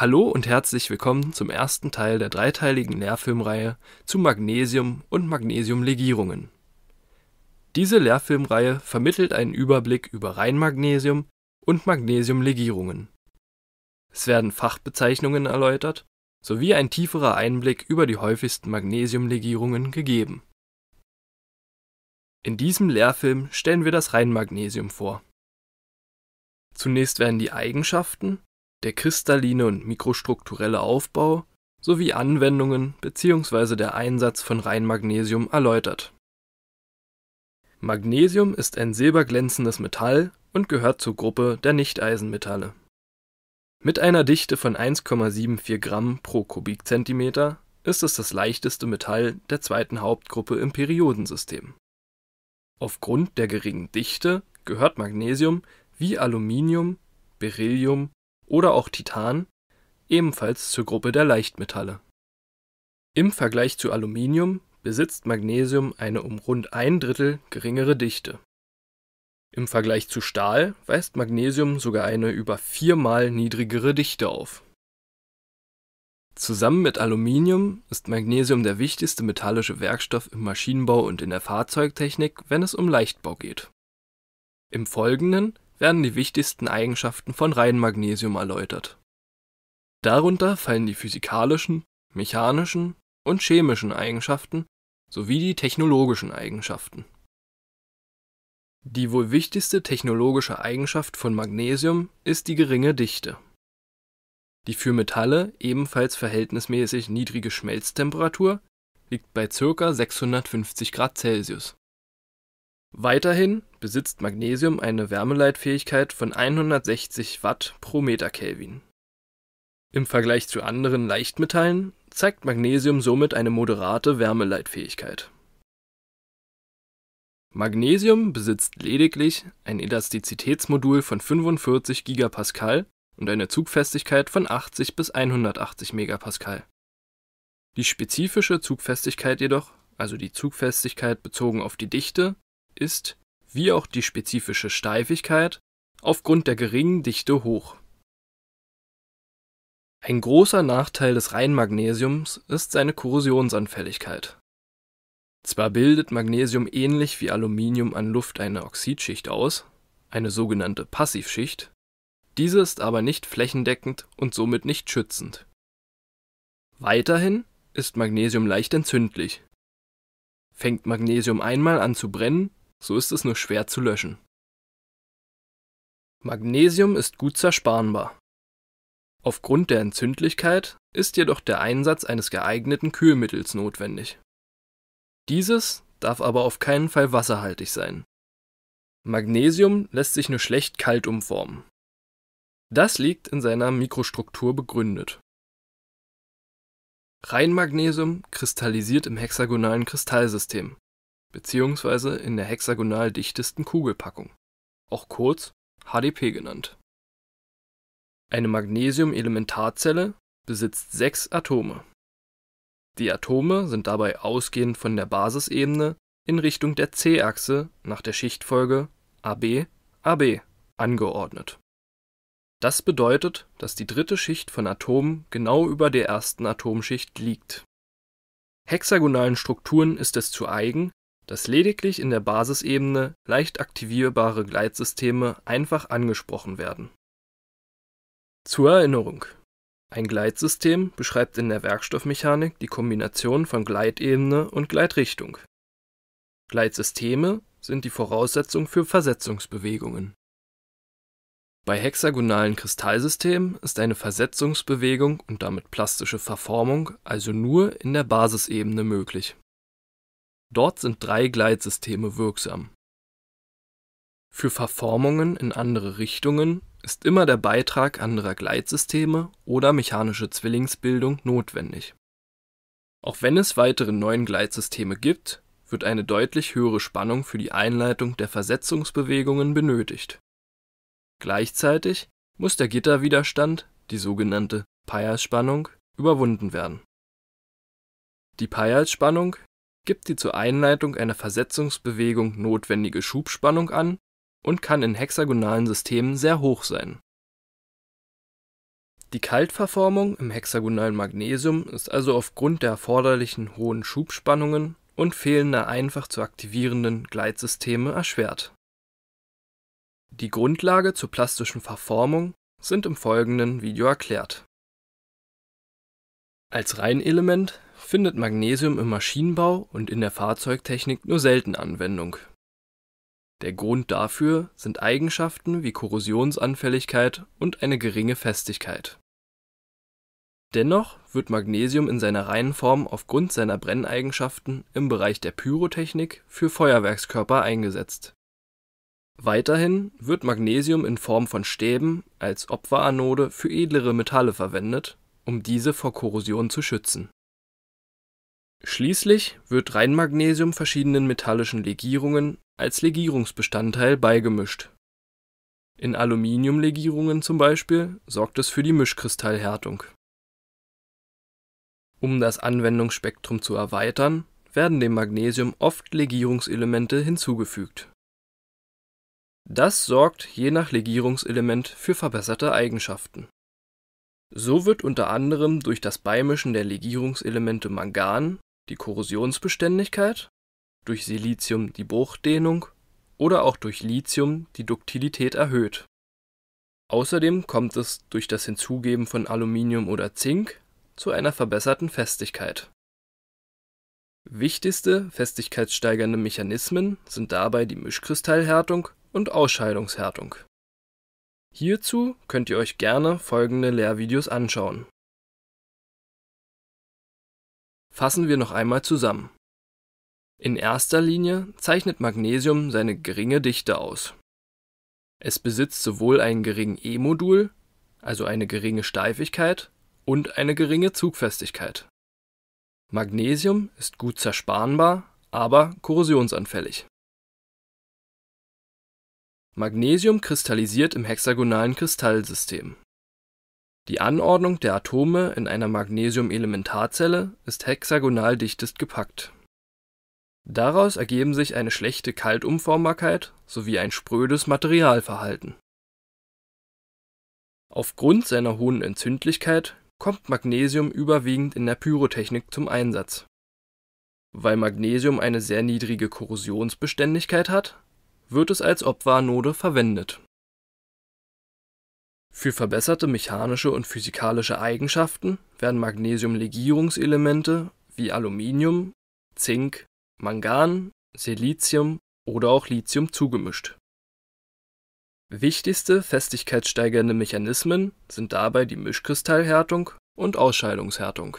Hallo und herzlich willkommen zum ersten Teil der dreiteiligen Lehrfilmreihe zu Magnesium und Magnesiumlegierungen. Diese Lehrfilmreihe vermittelt einen Überblick über Reinmagnesium und Magnesiumlegierungen. Es werden Fachbezeichnungen erläutert sowie ein tieferer Einblick über die häufigsten Magnesiumlegierungen gegeben. In diesem Lehrfilm stellen wir das Reinmagnesium vor. Zunächst werden die Eigenschaften der kristalline und mikrostrukturelle Aufbau sowie Anwendungen bzw. der Einsatz von Reinmagnesium erläutert. Magnesium ist ein silberglänzendes Metall und gehört zur Gruppe der Nichteisenmetalle. Mit einer Dichte von 1,74 Gramm pro Kubikzentimeter ist es das leichteste Metall der zweiten Hauptgruppe im Periodensystem. Aufgrund der geringen Dichte gehört Magnesium wie Aluminium, Beryllium oder auch Titan, ebenfalls zur Gruppe der Leichtmetalle. Im Vergleich zu Aluminium besitzt Magnesium eine um rund ein Drittel geringere Dichte. Im Vergleich zu Stahl weist Magnesium sogar eine über viermal niedrigere Dichte auf. Zusammen mit Aluminium ist Magnesium der wichtigste metallische Werkstoff im Maschinenbau und in der Fahrzeugtechnik, wenn es um Leichtbau geht. Im Folgenden werden die wichtigsten Eigenschaften von Reinmagnesium erläutert. Darunter fallen die physikalischen, mechanischen und chemischen Eigenschaften sowie die technologischen Eigenschaften. Die wohl wichtigste technologische Eigenschaft von Magnesium ist die geringe Dichte. Die für Metalle ebenfalls verhältnismäßig niedrige Schmelztemperatur liegt bei ca. 650 Grad Celsius Weiterhin besitzt Magnesium eine Wärmeleitfähigkeit von 160 Watt pro Meter-Kelvin. Im Vergleich zu anderen Leichtmetallen zeigt Magnesium somit eine moderate Wärmeleitfähigkeit. Magnesium besitzt lediglich ein Elastizitätsmodul von 45 GPa und eine Zugfestigkeit von 80 bis 180 MPa. Die spezifische Zugfestigkeit jedoch, also die Zugfestigkeit bezogen auf die Dichte ist, wie auch die spezifische Steifigkeit, aufgrund der geringen Dichte hoch. Ein großer Nachteil des Reinmagnesiums ist seine Korrosionsanfälligkeit. Zwar bildet Magnesium ähnlich wie Aluminium an Luft eine Oxidschicht aus, eine sogenannte Passivschicht, diese ist aber nicht flächendeckend und somit nicht schützend. Weiterhin ist Magnesium leicht entzündlich. Fängt Magnesium einmal an zu brennen, so ist es nur schwer zu löschen. Magnesium ist gut zersparenbar. Aufgrund der Entzündlichkeit ist jedoch der Einsatz eines geeigneten Kühlmittels notwendig. Dieses darf aber auf keinen Fall wasserhaltig sein. Magnesium lässt sich nur schlecht kalt umformen. Das liegt in seiner Mikrostruktur begründet. Reinmagnesium kristallisiert im hexagonalen Kristallsystem beziehungsweise in der hexagonal dichtesten Kugelpackung, auch kurz HDP genannt. Eine Magnesium-Elementarzelle besitzt sechs Atome. Die Atome sind dabei ausgehend von der Basisebene in Richtung der C-Achse nach der Schichtfolge AB AB angeordnet. Das bedeutet, dass die dritte Schicht von Atomen genau über der ersten Atomschicht liegt. Hexagonalen Strukturen ist es zu eigen, dass lediglich in der Basisebene leicht aktivierbare Gleitsysteme einfach angesprochen werden. Zur Erinnerung: Ein Gleitsystem beschreibt in der Werkstoffmechanik die Kombination von Gleitebene und Gleitrichtung. Gleitsysteme sind die Voraussetzung für Versetzungsbewegungen. Bei hexagonalen Kristallsystemen ist eine Versetzungsbewegung und damit plastische Verformung also nur in der Basisebene möglich Dort sind drei Gleitsysteme wirksam. Für Verformungen in andere Richtungen ist immer der Beitrag anderer Gleitsysteme oder mechanische Zwillingsbildung notwendig. Auch wenn es weitere neuen Gleitsysteme gibt, wird eine deutlich höhere Spannung für die Einleitung der Versetzungsbewegungen benötigt. Gleichzeitig muss der Gitterwiderstand, die sogenannte Peilspannung, überwunden werden. Die Peilspannung gibt die zur Einleitung einer Versetzungsbewegung notwendige Schubspannung an und kann in hexagonalen Systemen sehr hoch sein. Die Kaltverformung im hexagonalen Magnesium ist also aufgrund der erforderlichen hohen Schubspannungen und fehlender einfach zu aktivierenden Gleitsysteme erschwert. Die Grundlage zur plastischen Verformung sind im folgenden Video erklärt. Als Reinelement findet Magnesium im Maschinenbau und in der Fahrzeugtechnik nur selten Anwendung. Der Grund dafür sind Eigenschaften wie Korrosionsanfälligkeit und eine geringe Festigkeit. Dennoch wird Magnesium in seiner reinen Form aufgrund seiner Brenneigenschaften im Bereich der Pyrotechnik für Feuerwerkskörper eingesetzt. Weiterhin wird Magnesium in Form von Stäben als Opferanode für edlere Metalle verwendet, um diese vor Korrosion zu schützen Schließlich wird Rheinmagnesium verschiedenen metallischen Legierungen als Legierungsbestandteil beigemischt. In Aluminiumlegierungen zum Beispiel sorgt es für die Mischkristallhärtung. Um das Anwendungsspektrum zu erweitern, werden dem Magnesium oft Legierungselemente hinzugefügt. Das sorgt je nach Legierungselement für verbesserte Eigenschaften. So wird unter anderem durch das Beimischen der Legierungselemente Mangan die Korrosionsbeständigkeit, durch Silizium die Bruchdehnung oder auch durch Lithium die Duktilität erhöht. Außerdem kommt es durch das Hinzugeben von Aluminium oder Zink zu einer verbesserten Festigkeit. Wichtigste festigkeitssteigernde Mechanismen sind dabei die Mischkristallhärtung und Ausscheidungshärtung. Hierzu könnt ihr euch gerne folgende Lehrvideos anschauen Fassen wir noch einmal zusammen. In erster Linie zeichnet Magnesium seine geringe Dichte aus. Es besitzt sowohl einen geringen E-Modul, also eine geringe Steifigkeit, und eine geringe Zugfestigkeit. Magnesium ist gut zersparenbar, aber korrosionsanfällig. Magnesium kristallisiert im hexagonalen Kristallsystem die Anordnung der Atome in einer Magnesium-Elementarzelle ist hexagonal dichtest gepackt. Daraus ergeben sich eine schlechte Kaltumformbarkeit sowie ein sprödes Materialverhalten. Aufgrund seiner hohen Entzündlichkeit kommt Magnesium überwiegend in der Pyrotechnik zum Einsatz. Weil Magnesium eine sehr niedrige Korrosionsbeständigkeit hat, wird es als Opferanode verwendet für verbesserte mechanische und physikalische Eigenschaften werden Magnesium-Legierungselemente wie Aluminium, Zink, Mangan, Silicium oder auch Lithium zugemischt. Wichtigste festigkeitssteigernde Mechanismen sind dabei die Mischkristallhärtung und Ausscheidungshärtung